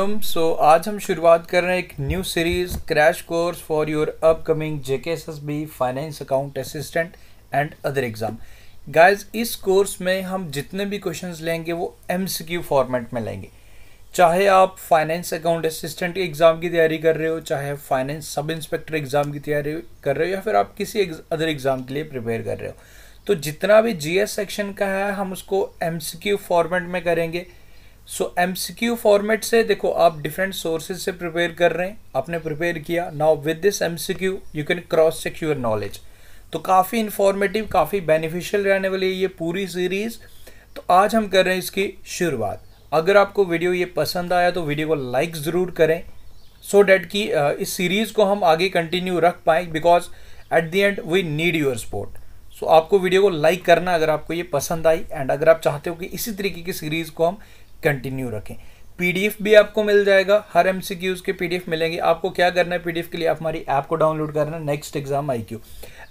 Welcome so आज हम शुरुआत कर रहे हैं एक new series crash course for your upcoming JK S S B finance account assistant and other exam guys इस कोर्स में हम जितने भी क्वेश्चंस लेंगे वो एम सी क्यू फॉर्मेट में लेंगे चाहे आप फाइनेंस अकाउंट असिस्टेंट एग्ज़ाम की तैयारी कर रहे हो चाहे फाइनेंस सब इंस्पेक्टर एग्ज़ाम की तैयारी कर रहे हो या फिर आप किसी अदर एग्ज़ाम के लिए प्रिपेयर कर रहे हो तो जितना भी जी एस सेक्शन का है हम उसको एम सी क्यू फॉर्मेट में करेंगे सो क्यू फॉर्मेट से देखो आप डिफरेंट सोर्सेज से प्रिपेयर कर रहे हैं आपने प्रिपेयर किया now with this Q you can cross check your knowledge तो काफ़ी इन्फॉर्मेटिव काफ़ी बेनिफिशियल रहने वाली है ये पूरी सीरीज़ तो आज हम कर रहे हैं इसकी शुरुआत अगर आपको वीडियो ये पसंद आया तो वीडियो को लाइक ज़रूर करें सो so डैट कि इस सीरीज़ को हम आगे कंटिन्यू रख पाएँ because at the end we need your support so आपको वीडियो को लाइक करना अगर आपको ये पसंद आई एंड अगर आप चाहते हो कि इसी तरीके की सीरीज़ को हम कंटिन्यू रखें पीडीएफ भी आपको मिल जाएगा हर एम के पीडीएफ मिलेंगे आपको क्या करना है पीडीएफ के लिए आप हमारी ऐप को डाउनलोड करना है नेक्स्ट एग्जाम आई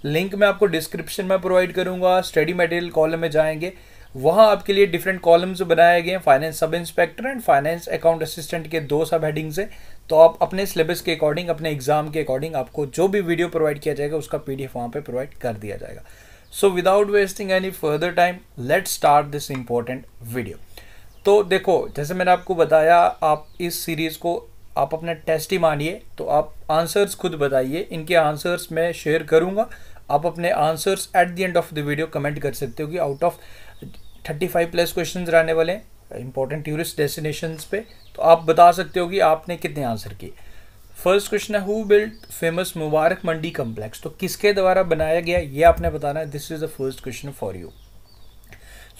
लिंक मैं आपको डिस्क्रिप्शन में प्रोवाइड करूंगा स्टडी मटेरियल कॉलम में जाएंगे वहाँ आपके लिए डिफरेंट कॉलम्स बनाए गए हैं finance sub inspector and finance account assistant के दो सब हेडिंग्स हैं तो आप अपने सिलेबस के अकॉर्डिंग अपने एग्जाम के अकॉर्डिंग आपको जो भी वीडियो प्रोवाइड किया जाएगा उसका पी डी एफ वहाँ पर प्रोवाइड कर दिया जाएगा so without wasting any further time let start this important video तो देखो जैसे मैंने आपको बताया आप इस सीरीज़ को आप अपना टेस्ट ही मानिए तो आप आंसर्स खुद बताइए इनके आंसर्स मैं शेयर करूँगा आप अपने answers at the end of the video comment कर सकते हो कि out of thirty five plus question रहने वाले हैं इंपॉर्टेंट टूरिस्ट डेस्टिनेशन पे तो आप बता सकते हो कि आपने कितने आंसर किए फर्स्ट क्वेश्चन है who build famous Mubarak Mandi complex तो किसके द्वारा बनाया गया ये आपने बताना है this is the first question for you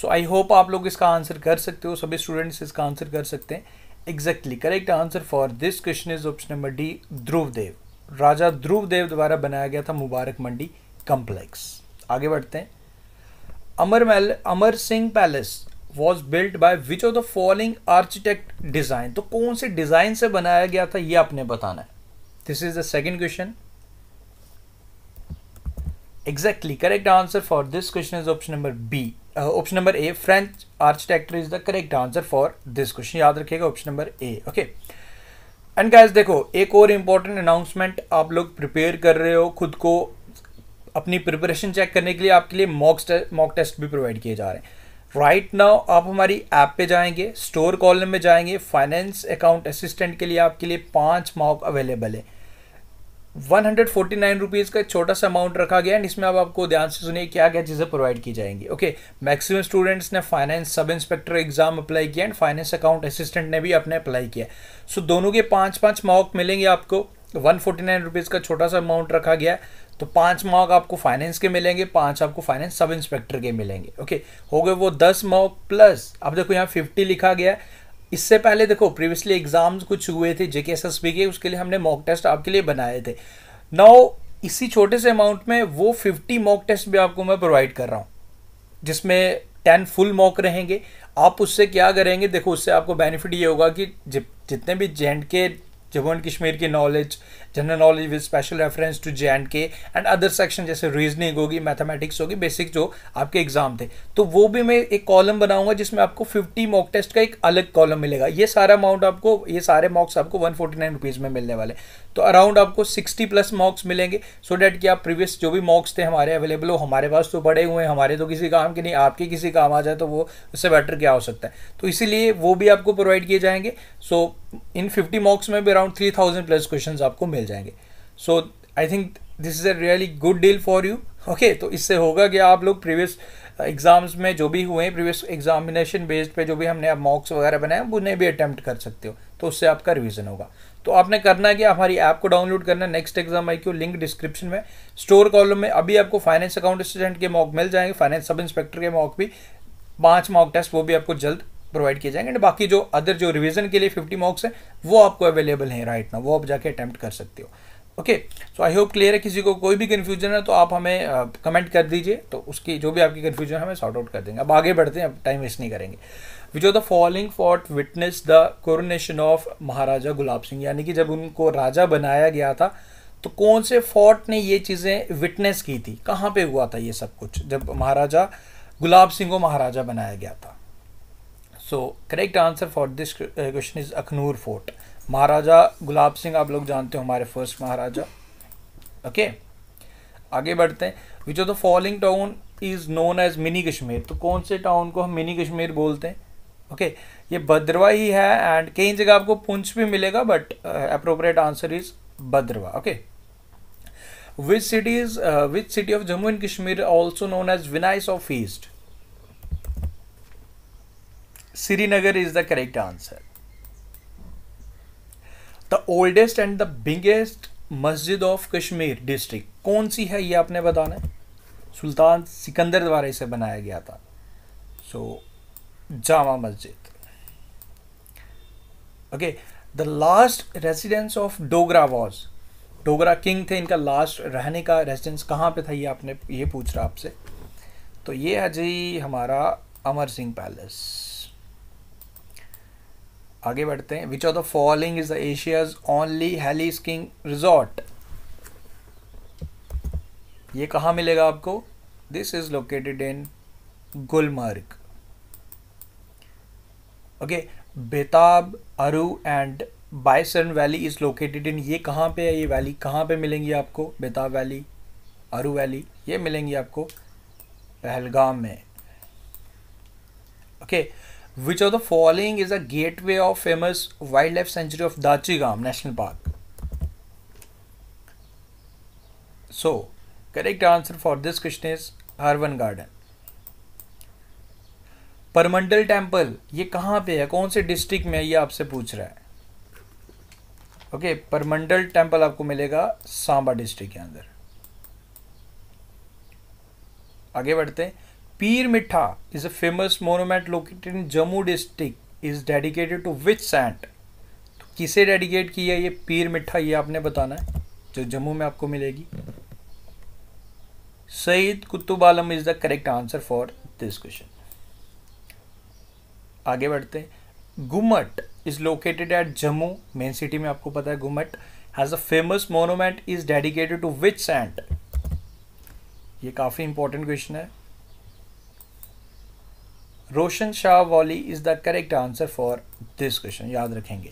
so I hope आप लोग इसका आंसर कर सकते हो सभी स्टूडेंट्स इसका आंसर कर सकते हैं exactly correct answer for this question is option number D Dhruv Dev Raja Dhruv Dev द्वारा बनाया गया था मुबारक मंडी कम्प्लेक्स आगे बढ़ते हैं Amar Mahal Amar Singh palace was built by which of the following architect design तो कौन से डिज़ाइन से बनाया गया था यह आपने बताना है this is the second question exactly correct answer for this question is option number B option number A French architecture is the correct answer for this question याद रखिएगा option number A okay and guys देखो एक और important announcement आप लोग prepare कर रहे हो खुद को अपनी प्रिपरेशन चेक करने के लिए आपके लिए मॉक मॉक टेस्ट भी प्रोवाइड किए जा रहे हैं राइट right नाउ आप हमारी ऐप पे जाएंगे स्टोर कॉलम में जाएंगे फाइनेंस अकाउंट असिस्टेंट के लिए आपके लिए पांच मॉक अवेलेबल है one hundred forty nine rupees का एक छोटा सा अमाउंट रखा गया एंड इसमें अब आपको ध्यान से सुनिए क्या क्या चीज़ें प्रोवाइड की जाएंगी ओके मैक्सिमम स्टूडेंट्स ने finance sub inspector exam apply किया एंड फाइनेंस अकाउंट असिस्टेंट ने भी अपने अप्लाई किया सो so, दोनों के पाँच पाँच मॉक मिलेंगे आपको वन फोर्टी नाइन रुपीज़ का छोटा सा अमाउंट रखा गया तो पांच मॉक आपको फाइनेंस के मिलेंगे पांच आपको फाइनेंस सब इंस्पेक्टर के मिलेंगे ओके हो गए वो दस मॉक प्लस अब देखो यहाँ फिफ्टी लिखा गया है इससे पहले देखो प्रीवियसली एग्जाम्स कुछ हुए थे जेके एस के उसके लिए हमने मॉक टेस्ट आपके लिए बनाए थे नाउ इसी छोटे से अमाउंट में वो 50 मॉक टेस्ट भी आपको मैं प्रोवाइड कर रहा हूँ जिसमें टेन फुल मॉक रहेंगे आप उससे क्या करेंगे देखो उससे आपको बेनिफिट ये होगा कि जितने भी जे एंड के जम्मू एंड कश्मीर की knowledge general knowledge with special reference to J and K and other section जैसे रीजनिंग होगी मैथमेटिक्स होगी बेसिक जो आपके एग्जाम थे तो वो भी मैं एक कॉलम बनाऊंगा जिसमें आपको फिफ्टी मॉक टेस्ट का एक अलग कॉलम मिलेगा ये सारा अमाउंट आपको ये सारे मॉक्स आपको वन फोर्टी नाइन रुपीज़ में मिलने वाले तो अराउंड आपको सिक्सटी प्लस मॉक्स मिलेंगे सो डैट कि आप प्रीवियस जो भी मॉक्स थे हमारे अवेलेबल हो हमारे पास तो बड़े हुए हैं हमारे तो किसी काम के नहीं आपके किसी काम आ जाए तो वो उससे बेटर क्या हो सकता है तो इसीलिए वो भी आपको प्रोवाइड किए जाएंगे सो so, इन फिफ्टी मॉक्स में भी around three thousand plus question आपको मिले मिल जाएंगे so I think this is a really good deal for you okay तो इससे होगा कि आप लोग प्रीवियस एग्ज़ाम्स में जो भी हुए हैं प्रीवियस एग्जामिनेशन बेस्ड पे जो भी हमने अब मॉक्स वगैरह बनाए हैं उन्हें भी अटैम्प्ट कर सकते हो तो उससे आपका रिविज़न होगा तो आपने करना है कि हमारी ऐप को डाउनलोड करना next exam I Q link description में स्टोर कॉलम में अभी आपको फाइनेंस अकाउंट स्टूडेंट के मॉक मिल जाएंगे फाइनेंस सब इंस्पेक्टर के मॉक भी पांच मॉक टेस्ट वो भी आपको जल्द प्रोवाइड किए जाएंगे एंड बाकी जो अदर जो रिविजन के लिए फिफ्टी मार्क्स है वो आपको अवेलेबल है राइट ना वो आप जाके अटैम्प्ट कर सकते हो okay so I hope clear है किसी को कोई भी कन्फ्यूजन है तो आप हमें कमेंट uh, कर दीजिए तो उसकी जो भी आपकी कन्फ्यूजन है हमें सॉर्ट आउट कर देंगे अब आगे बढ़ते हैं अब टाइम वेस्ट नहीं करेंगे which are the following fort witness the coronation of Maharaja Gulab Singh यानी कि जब उनको राजा बनाया गया था तो कौन से फॉर्ट ने ये चीज़ें विटनेस की थी कहाँ पे हुआ था ये सब कुछ जब महाराजा गुलाब सिंह को महाराजा बनाया गया था so correct answer for this question is Akhnoor fort Maharaja Gulab Singh आप लोग जानते हो हमारे फर्स्ट महाराजा ओके okay? आगे बढ़ते हैं which of the following town is known as mini Kashmir तो कौन से टाउन को हम मिनी कश्मीर बोलते हैं ओके okay, ये भद्रवा ही है एंड कई जगह आपको पुंछ भी मिलेगा but appropriate answer is Bhaderwah okay which city is which city of Jammu and Kashmir also known as Venice of east Srinagar is the correct answer. The oldest and the biggest मस्जिद of Kashmir district कौन सी है ये आपने बताना है सुल्तान सिकंदर द्वारा इसे बनाया गया था सो so, Jama Masjid okay the last residence of Dogra was Dogra king थे इनका लास्ट रहने का रेजिडेंस कहाँ पे था ये आपने ये पूछ रहा आपसे तो ये है जी हमारा अमर सिंह पैलेस आगे बढ़ते हैं which of the following is the Asia's only heli skiing resort ये कहाँ मिलेगा आपको this is located in Gulmarg okay Betaab Aru and Baisaran valley is located in ये कहाँ पे है ये वैली कहाँ पे मिलेंगी आपको बेताब वैली अरु वैली ये मिलेंगी आपको पहलगाम में okay okay. Which of the following is a gateway of famous wildlife sanctuary of Dachigam National Park? So, correct answer for this question is Harwan garden parmandal temple ये कहाँ पे है कौन से district में है ये आपसे पूछ रहा है ओके okay, परमंडल टेम्पल आपको मिलेगा सांबा डिस्ट्रिक्ट के अंदर आगे बढ़ते हैं पीर Mitha is a famous monument located in Jammu district. Is dedicated to which saint? तो किसे डेडिकेट किया ये पीर मिठा ये आपने बताना है जो जम्मू में आपको मिलेगी Syed Qutub Alam is the correct answer for this question आगे बढ़ते हैं Gumat is located at Jammu main city में आपको पता है Gumat has a famous monument is dedicated to which saint ये काफ़ी इंपॉर्टेंट क्वेश्चन है Roshan Shah Wali is the correct answer for this question याद रखेंगे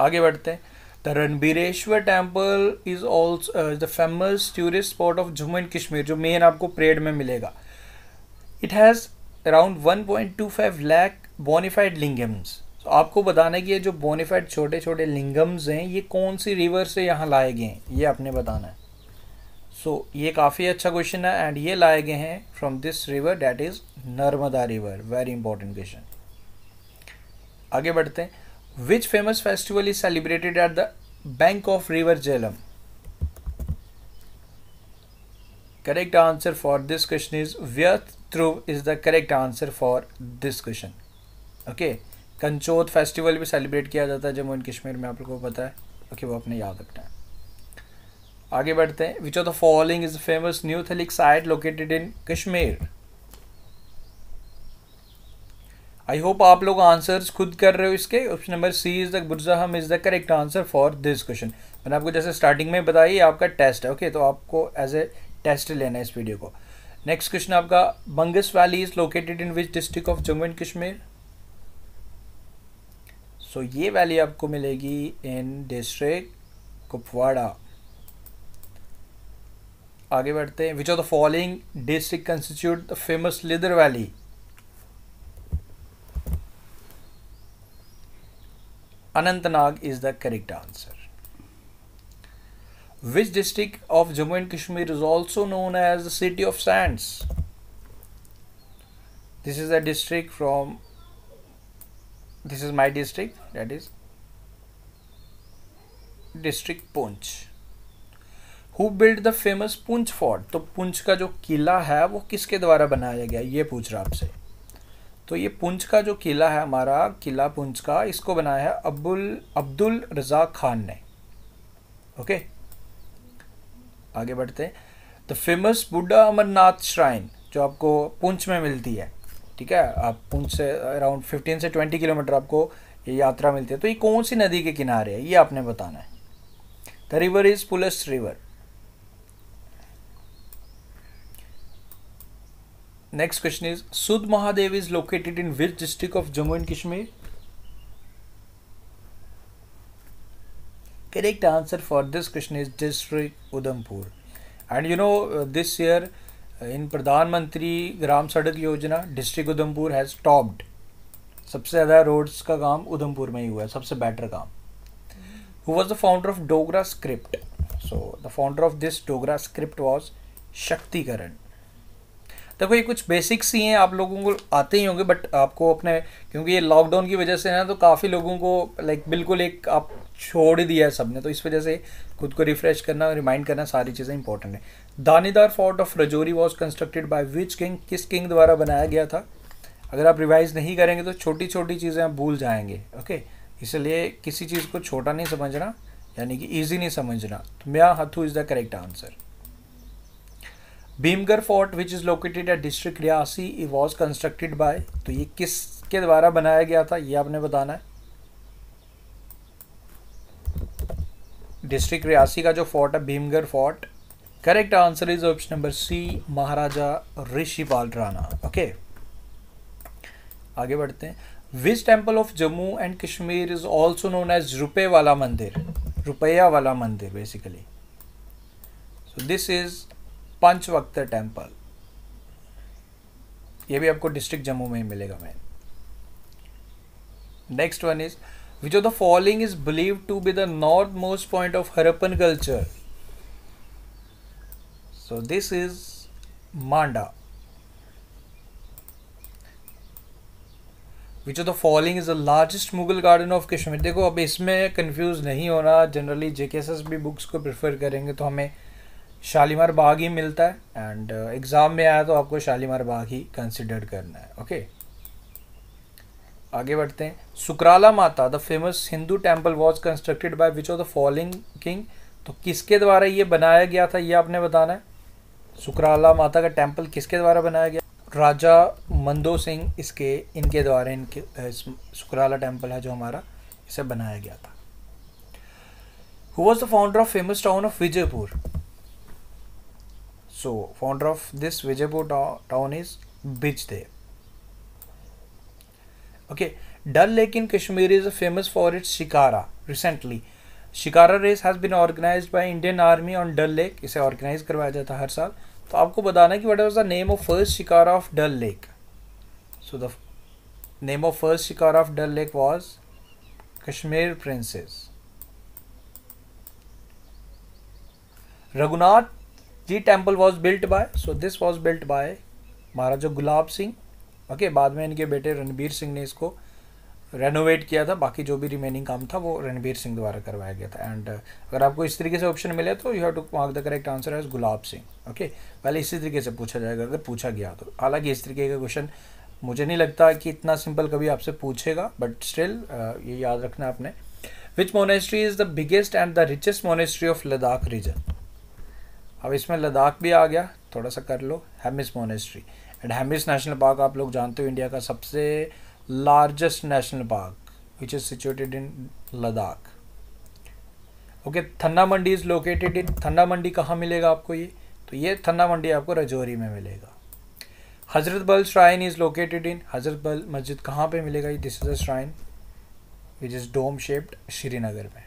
आगे बढ़ते हैं the Ranbireshwar temple is also the famous tourist spot of Jammu and Kashmir जो मेन आपको परेड में मिलेगा it has around one point two five lakh bonafide lingams तो आपको बताना है कि ये जो बोनीफाइड छोटे छोटे लिंगम्स हैं ये कौन सी रिवर से यहाँ लाए गए हैं ये आपने बताना है सो so, ये काफ़ी अच्छा क्वेश्चन है एंड ये लाए गए हैं from this river that is Narmada river very important question आगे बढ़ते हैं which famous festival is celebrated at the bank of river Jhelum correct answer for this question is Vyeth Truvah is the correct answer for this question okay Kanchot festival भी celebrate किया जाता है Jammu and Kashmir में आप लोगों को पता है ओके okay, वो अपने याद रखना है आगे बढ़ते हैं which of the following is famous neolithic site located in Kashmir I hope आप लोग आंसर्स खुद कर रहे हो इसके option number C is the Burzahom is the correct answer for this question मैंने आपको जैसे स्टार्टिंग में बताया आपका टेस्ट है ओके okay? तो आपको एज ए टेस्ट लेना है इस वीडियो को नेक्स्ट क्वेश्चन आपका Bangus valley is located in which district of Jammu and Kashmir so ये वैली आपको मिलेगी इन डिस्ट्रिक्ट कुपवाड़ा आगे बढ़ते हैं which are the following district constitute the famous Lidder valley Anantnag is the correct answer which district of Jammu and Kashmir is also known as the city of sands this is a district from this is my district that is district Poonch who build the famous Poonch fort तो पुंछ का जो किला है वो किसके द्वारा बनाया गया ये पूछ रहा आपसे तो ये पुंछ का जो किला है हमारा किला पुंछ का इसको बनाया है अबुल अब्दुल रजा खान ने ओके आगे बढ़ते हैं द फेमस बुड्ढा अमरनाथ श्राइन जो आपको पुंछ में मिलती है ठीक है आप पुंछ से अराउंड 15 से 20 किलोमीटर आपको ये यात्रा मिलती है तो ये कौन सी नदी के किनारे है ये आपने बताना है the river is Pulast river next question is Sudh Mahadev is located in which district of Jammu and Kashmir correct answer for this question is district Udhampur and you know this year in Pradhan Mantri Gram सड़क योजना डिस्ट्रिक्ट उधमपुर हैज टॉप्ड सबसे ज्यादा रोड्स का काम उधमपुर में ही हुआ है सबसे बेटर काम who was the founder of Dogra script so the founder of this Dogra script was शक्तिकरण देखो ये कुछ बेसिक्स ही हैं आप लोगों को आते ही होंगे बट आपको अपने क्योंकि ये लॉकडाउन की वजह से ना तो काफ़ी लोगों को लाइक बिल्कुल एक आप छोड़ दिया है सब ने तो इस वजह से खुद को रिफ्रेश करना रिमाइंड करना सारी चीज़ें इंपॉर्टेंट है Danidhar fort of Rajouri was constructed by which king किस किंग द्वारा बनाया गया था अगर आप रिवाइज नहीं करेंगे तो छोटी छोटी चीज़ें आप भूल जाएंगे ओके इसलिए किसी चीज़ को छोटा नहीं समझना यानी कि ईजी नहीं समझना तो Mian Hathu is the correct answer Bhimgarh fort which is located at district Reasi it was constructed by तो ये किसके द्वारा बनाया गया था ये आपने बताना है डिस्ट्रिक्ट रियासी का जो फोर्ट है Bhimgarh fort correct answer is option number C Maharaja Rishipal Rana okay आगे बढ़ते हैं which temple of Jammu and Kashmir is also known as रुपये वाला मंदिर रुपया वाला मंदिर basically so this is Panchvaktra temple ये भी आपको डिस्ट्रिक्ट जम्मू में ही मिलेगा man next one is which of the following is believe to be the north most point of Harappan culture so this is Manda which of the following is the largest Mughal garden of Kashmir देखो अब इसमें confuse नहीं होना generally JK S S भी books को prefer करेंगे तो हमें शालीमार बाग ही मिलता है एंड एग्ज़ाम uh, में आया तो आपको शालीमार बाग ही कंसिडर करना है ओके okay? आगे बढ़ते हैं Sukrala Mata the famous Hindu temple was constructed by which of the following king तो किसके द्वारा ये बनाया गया था ये आपने बताना है सुकराला माता का टेम्पल किसके द्वारा बनाया गया राजा मंदो सिंह इसके इनके द्वारा इनके सुकराला टेम्पल है जो हमारा इसे बनाया गया था who was the founder of famous town of Vijaypur So founder of this Vijaypur town is Bijdev. Okay, Dal Lake in Kashmir is famous for its shikara. Recently, shikara race has been organize by Indian army on Dal lake इसे organize करवाया जाता है हर साल तो आपको बताना कि what was the name of first shikara of Dal lake so the name of first shikara of Dal lake was Kashmir princess Raghunath ji temple was built by so this was built by Maharaja Gulab Singh okay बाद में इनके बेटे रणबीर सिंह ने इसको रेनोवेट किया था बाकी जो भी रिमेनिंग काम था वो रणबीर सिंह द्वारा करवाया गया था एंड uh, अगर आपको इस तरीके से ऑप्शन मिले तो you have to mark the correct answer है गुलाब सिंह ओके पहले इसी तरीके से पूछा जाएगा अगर पूछा गया तो हालांकि इस तरीके का क्वेश्चन मुझे नहीं लगता कि इतना सिंपल कभी आपसे पूछेगा बट स्टिल uh, ये याद रखना आपने which monastery is the biggest and the richest monastery of Ladakh region अब इसमें लद्दाख भी आ गया थोड़ा सा कर लो Hemis monastery and Hemis national park आप लोग जानते हो इंडिया का सबसे largest national park which is situated in Ladakh okay Thanna Mandi is located in Thanna Mandi कहाँ मिलेगा आपको ये तो ये थन्ना मंडी आपको रजौरी में मिलेगा हजरत बल श्राइन इज़ लोकेटेड इन हजरत बल मस्जिद कहाँ पे मिलेगा ये this is a shrine which is dome shaped Srinagar में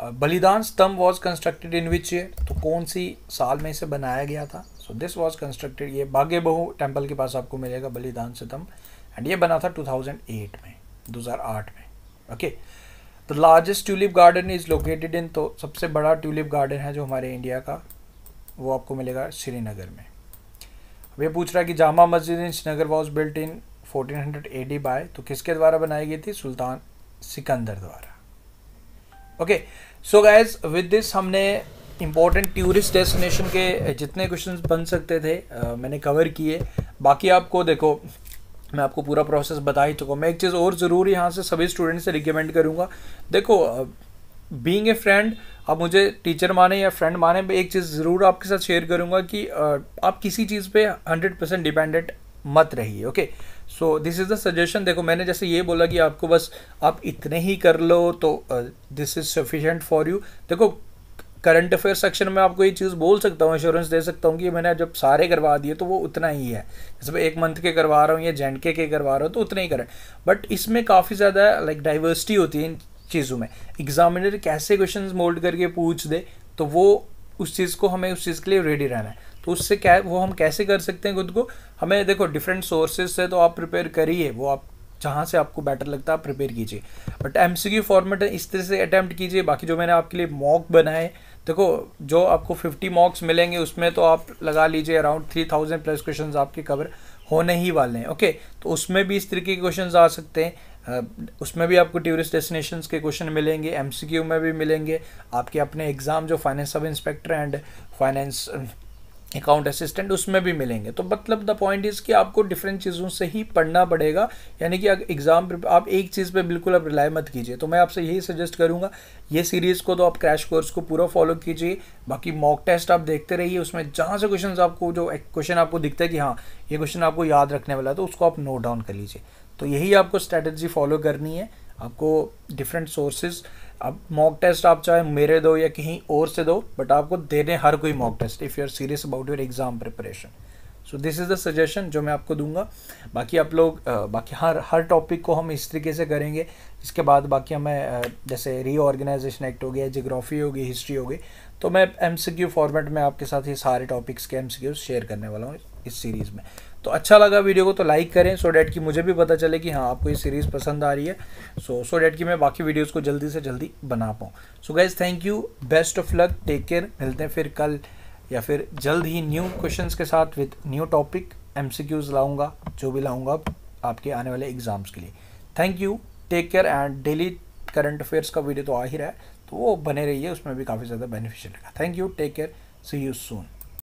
Balidan Stambh was constructed in which year तो कौन सी साल में इसे बनाया गया था सो दिस वॉज कंस्ट्रक्टेड ये बागे बहू टेम्पल के पास आपको मिलेगा बलिदान स्तंभ एंड ये बना था 2008 में 2008 में okay the largest tulip garden is located in तो सबसे बड़ा ट्यूलिप गार्डन है जो हमारे इंडिया का वो आपको मिलेगा श्रीनगर में अब ये पूछ रहा है कि Jama Masjid in Srinagar was built in 1400 hundred by तो किसके द्वारा बनाई गई थी सुल्तान सिकंदर द्वारा okay so guys with this हमने इम्पॉर्टेंट टूरिस्ट डेस्टिनेशन के जितने क्वेश्चन बन सकते थे आ, मैंने कवर किए बाकी आपको देखो मैं आपको पूरा प्रोसेस बता ही चुका हूँ मैं एक चीज़ और ज़रूर यहाँ से सभी स्टूडेंट से रिकमेंड करूँगा देखो बींग ए फ्रेंड आप मुझे टीचर माने या फ्रेंड माने एक चीज़ ज़रूर आपके साथ शेयर करूँगा कि आप किसी चीज़ पर हंड्रेड परसेंट डिपेंडेंट मत रहिए okay so this is the suggestion देखो मैंने जैसे ये बोला कि आपको बस आप इतने ही कर लो तो this is sufficient for you देखो करंट अफेयर सेक्शन में आपको ये चीज़ बोल सकता हूँ इंश्योरेंस दे सकता हूँ कि मैंने जब सारे करवा दिए तो वो उतना ही है जैसे मैं एक मंथ के करवा रहा हूँ या जेंड के के करवा रहा हूँ तो उतना ही करें बट इसमें काफ़ी ज़्यादा लाइक डाइवर्सिटी होती है इन चीज़ों में एग्जामिनर कैसे क्वेश्चन मोल्ड करके पूछ दे तो वो उस चीज़ को हमें उस चीज़ के लिए रेडी रहना है तो उससे क्या वो हम कैसे कर सकते हैं खुद को हमें देखो डिफरेंट सोर्सेज से तो आप प्रिपेयर करिए वो आप जहाँ से आपको बेटर लगता है आप प्रिपेयर कीजिए but M C Q format इस तरह से अटैम्प्ट कीजिए बाकी जो मैंने आपके लिए मॉक बनाए देखो जो आपको 50 मॉक्स मिलेंगे उसमें तो आप लगा लीजिए अराउंड 3000 प्लस क्वेश्चन आपके कवर होने ही वाले हैं ओके तो उसमें भी इस तरीके के क्वेश्चन आ सकते हैं उसमें भी आपको टूरिस्ट डेस्टिनेशन के क्वेश्चन मिलेंगे एम में भी मिलेंगे आपके अपने एग्ज़ाम जो finance sub inspector and finance account assistant उसमें भी मिलेंगे तो मतलब द पॉइंट इज़ कि आपको डिफरेंट चीज़ों से ही पढ़ना पड़ेगा यानी कि एग्ज़ाम आप एक चीज़ पे बिल्कुल आप रिलाई मत कीजिए तो मैं आपसे यही सजेस्ट करूँगा ये सीरीज़ को तो आप क्रैश कोर्स को पूरा फॉलो कीजिए बाकी मॉक टेस्ट आप देखते रहिए उसमें जहाँ से क्वेश्चन आपको जो क्वेश्चन आपको दिखता है कि हाँ ये क्वेश्चन आपको याद रखने वाला है तो उसको आप नोट डाउन कर लीजिए तो यही आपको स्ट्रैटेजी फॉलो करनी है आपको डिफरेंट सोर्सेज़ अब मॉक टेस्ट आप चाहे मेरे दो या कहीं और से दो बट आपको देने हर कोई mock test if you are serious about your exam preparation so this is the suggestion जो मैं आपको दूंगा बाकी आप लोग बाकी हर हर टॉपिक को हम इस तरीके से करेंगे इसके बाद बाकी हमें जैसे रीऑर्गेनाइजेशन एक्ट हो गया जोग्राफी होगी हिस्ट्री होगी तो मैं एम फॉर्मेट में आपके साथ ये सारे टॉपिक्स के एम शेयर करने वाला हूँ इस सीरीज़ में तो अच्छा लगा वीडियो को तो लाइक करें सो डैट कि मुझे भी पता चले कि हाँ आपको ये सीरीज़ पसंद आ रही है सो सो डैट कि मैं बाकी वीडियोस को जल्दी से जल्दी बना पाऊँ so guys thank you best of luck take care मिलते हैं फिर कल या फिर जल्द ही न्यू क्वेश्चन के साथ विथ न्यू टॉपिक एम लाऊंगा जो भी लाऊंगा आपके आने वाले एग्जाम्स के लिए thank you take care and daily current affairs का वीडियो तो आ ही रहा है तो वो बने रहिए उसमें भी काफ़ी ज़्यादा बेनिफिशियल रहेगा thank you take care see you soon